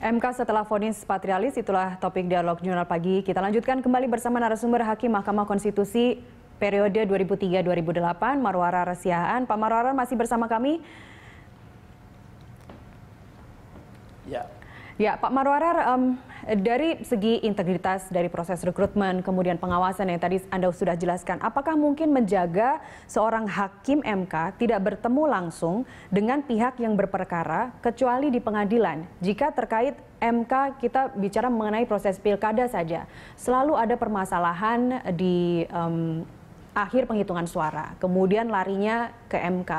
MK setelah vonis patrialis itulah topik dialog jurnal pagi. Kita lanjutkan kembali bersama narasumber Hakim Mahkamah Konstitusi periode 2003-2008 Marwara Resiaan. Pak Marwara masih bersama kami? Ya. Ya, Pak Marwarar, um, dari segi integritas dari proses rekrutmen, kemudian pengawasan yang tadi Anda sudah jelaskan, apakah mungkin menjaga seorang hakim MK tidak bertemu langsung dengan pihak yang berperkara, kecuali di pengadilan, jika terkait MK kita bicara mengenai proses pilkada saja, selalu ada permasalahan di um, akhir penghitungan suara, kemudian larinya ke MK.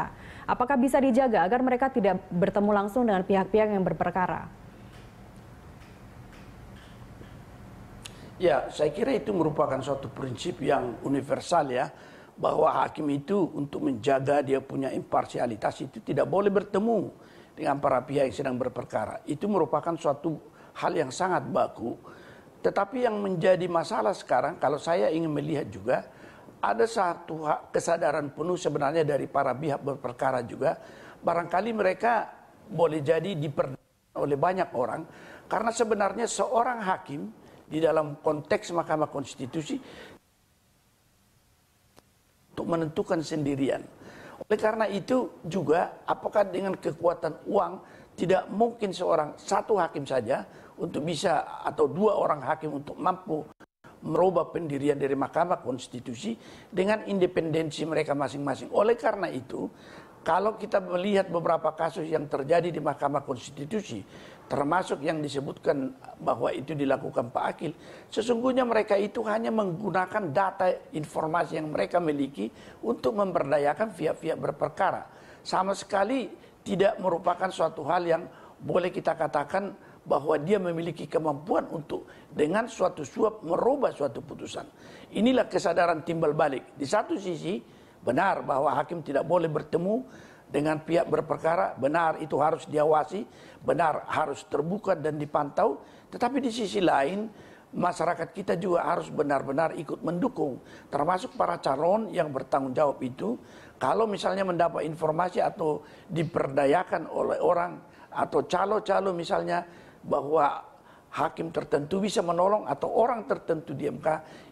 Apakah bisa dijaga agar mereka tidak bertemu langsung dengan pihak-pihak yang berperkara? Ya, saya kira itu merupakan suatu prinsip yang universal ya bahwa hakim itu untuk menjaga dia punya imparsialitas itu tidak boleh bertemu dengan para pihak yang sedang berperkara. Itu merupakan suatu hal yang sangat baku. Tetapi yang menjadi masalah sekarang kalau saya ingin melihat juga ada satu kesadaran penuh sebenarnya dari para pihak berperkara juga barangkali mereka boleh jadi diperdayakan oleh banyak orang karena sebenarnya seorang hakim di dalam konteks Mahkamah Konstitusi untuk menentukan sendirian. Oleh karena itu juga apakah dengan kekuatan uang tidak mungkin seorang satu hakim saja untuk bisa atau dua orang hakim untuk mampu merubah pendirian dari Mahkamah Konstitusi dengan independensi mereka masing-masing. Oleh karena itu, kalau kita melihat beberapa kasus yang terjadi di Mahkamah Konstitusi, termasuk yang disebutkan bahwa itu dilakukan Pak Akil, sesungguhnya mereka itu hanya menggunakan data informasi yang mereka miliki untuk memberdayakan pihak-pihak berperkara. Sama sekali tidak merupakan suatu hal yang boleh kita katakan bahwa dia memiliki kemampuan untuk dengan suatu suap merubah suatu putusan. Inilah kesadaran timbal balik. Di satu sisi benar bahwa hakim tidak boleh bertemu dengan pihak berperkara benar itu harus diawasi benar harus terbuka dan dipantau tetapi di sisi lain masyarakat kita juga harus benar-benar ikut mendukung termasuk para calon yang bertanggung jawab itu kalau misalnya mendapat informasi atau diperdayakan oleh orang atau calo-calo misalnya bahwa hakim tertentu bisa menolong atau orang tertentu di MK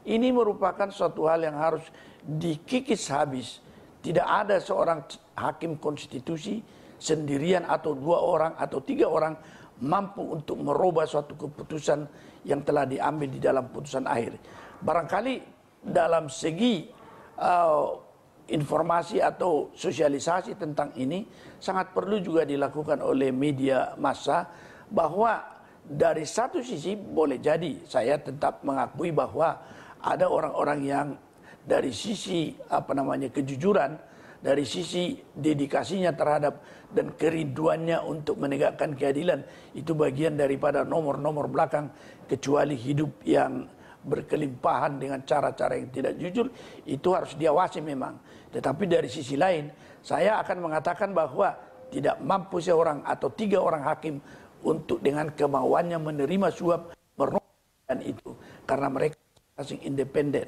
ini merupakan suatu hal yang harus dikikis habis tidak ada seorang hakim konstitusi sendirian atau dua orang atau tiga orang mampu untuk merubah suatu keputusan yang telah diambil di dalam putusan akhir. Barangkali dalam segi uh, informasi atau sosialisasi tentang ini sangat perlu juga dilakukan oleh media massa bahwa dari satu sisi boleh jadi saya tetap mengakui bahwa ada orang-orang yang dari sisi apa namanya kejujuran, dari sisi dedikasinya terhadap dan kerinduannya untuk menegakkan keadilan itu bagian daripada nomor-nomor belakang kecuali hidup yang berkelimpahan dengan cara-cara yang tidak jujur itu harus diawasi memang tetapi dari sisi lain saya akan mengatakan bahwa tidak mampu seorang atau tiga orang hakim untuk dengan kemauannya menerima suap merupakan itu karena mereka masing independen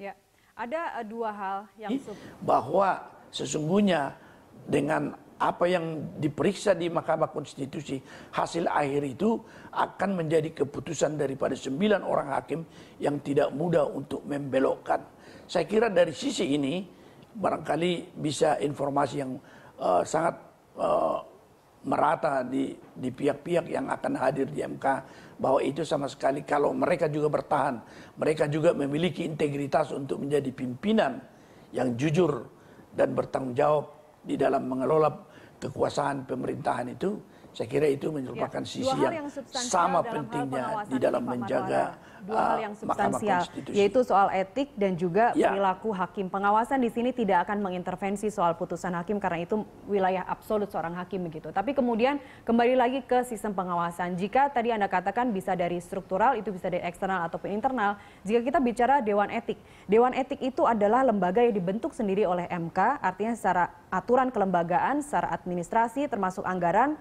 ya. Ada eh, dua hal yang bahwa sesungguhnya dengan apa yang diperiksa di Mahkamah Konstitusi hasil akhir itu akan menjadi keputusan daripada sembilan orang hakim yang tidak mudah untuk membelokkan. Saya kira dari sisi ini barangkali bisa informasi yang uh, sangat uh, merata di di pihak-pihak yang akan hadir di MK bahwa itu sama sekali kalau mereka juga bertahan, mereka juga memiliki integritas untuk menjadi pimpinan yang jujur dan bertanggung jawab di dalam mengelola kekuasaan pemerintahan itu, saya kira itu merupakan ya, sisi yang, yang sama pentingnya di dalam menjaga dua hal uh, yang substansial yaitu soal etik dan juga ya. perilaku hakim. Pengawasan di sini tidak akan mengintervensi soal putusan hakim karena itu wilayah absolut seorang hakim begitu. Tapi kemudian kembali lagi ke sistem pengawasan. Jika tadi Anda katakan bisa dari struktural itu bisa dari eksternal ataupun internal. Jika kita bicara dewan etik, dewan etik itu adalah lembaga yang dibentuk sendiri oleh MK, artinya secara aturan kelembagaan, secara administrasi termasuk anggaran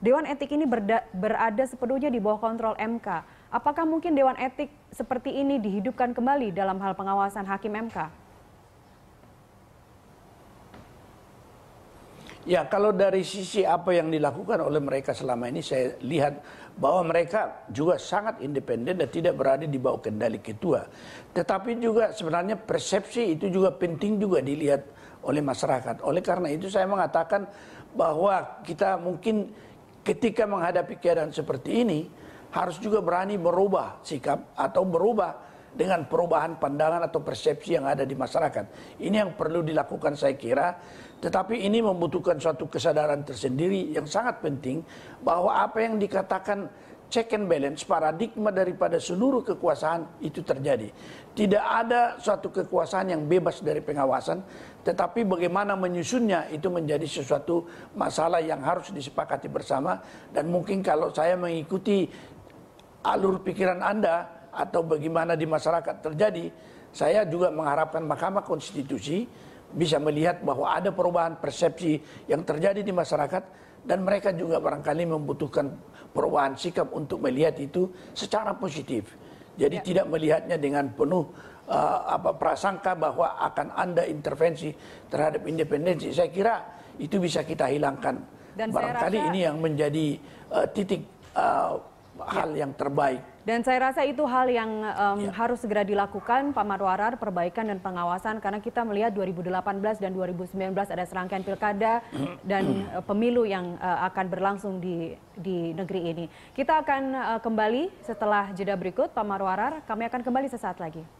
Dewan Etik ini berda, berada sepenuhnya di bawah kontrol MK. Apakah mungkin Dewan Etik seperti ini dihidupkan kembali dalam hal pengawasan hakim MK? Ya, kalau dari sisi apa yang dilakukan oleh mereka selama ini, saya lihat bahwa mereka juga sangat independen dan tidak berada di bawah kendali ketua. Tetapi juga sebenarnya persepsi itu juga penting juga dilihat oleh masyarakat. Oleh karena itu saya mengatakan bahwa kita mungkin ketika menghadapi keadaan seperti ini harus juga berani berubah sikap atau berubah dengan perubahan pandangan atau persepsi yang ada di masyarakat. Ini yang perlu dilakukan saya kira, tetapi ini membutuhkan suatu kesadaran tersendiri yang sangat penting bahwa apa yang dikatakan check and balance paradigma daripada seluruh kekuasaan itu terjadi. Tidak ada suatu kekuasaan yang bebas dari pengawasan, tetapi bagaimana menyusunnya itu menjadi sesuatu masalah yang harus disepakati bersama dan mungkin kalau saya mengikuti alur pikiran Anda atau bagaimana di masyarakat terjadi, saya juga mengharapkan Mahkamah Konstitusi bisa melihat bahwa ada perubahan persepsi yang terjadi di masyarakat dan mereka juga barangkali membutuhkan perubahan sikap untuk melihat itu secara positif. Jadi ya. tidak melihatnya dengan penuh uh, apa prasangka bahwa akan Anda intervensi terhadap independensi. Saya kira itu bisa kita hilangkan. Dan barangkali rasa... ini yang menjadi uh, titik uh, Iya. hal yang terbaik. Dan saya rasa itu hal yang um, ya. harus segera dilakukan Pak Marwarar, perbaikan dan pengawasan karena kita melihat 2018 dan 2019 ada serangkaian pilkada dan eh, pemilu yang uh, akan berlangsung di di negeri ini. Kita akan uh, kembali setelah jeda berikut Pak Marwarar, kami akan kembali sesaat lagi.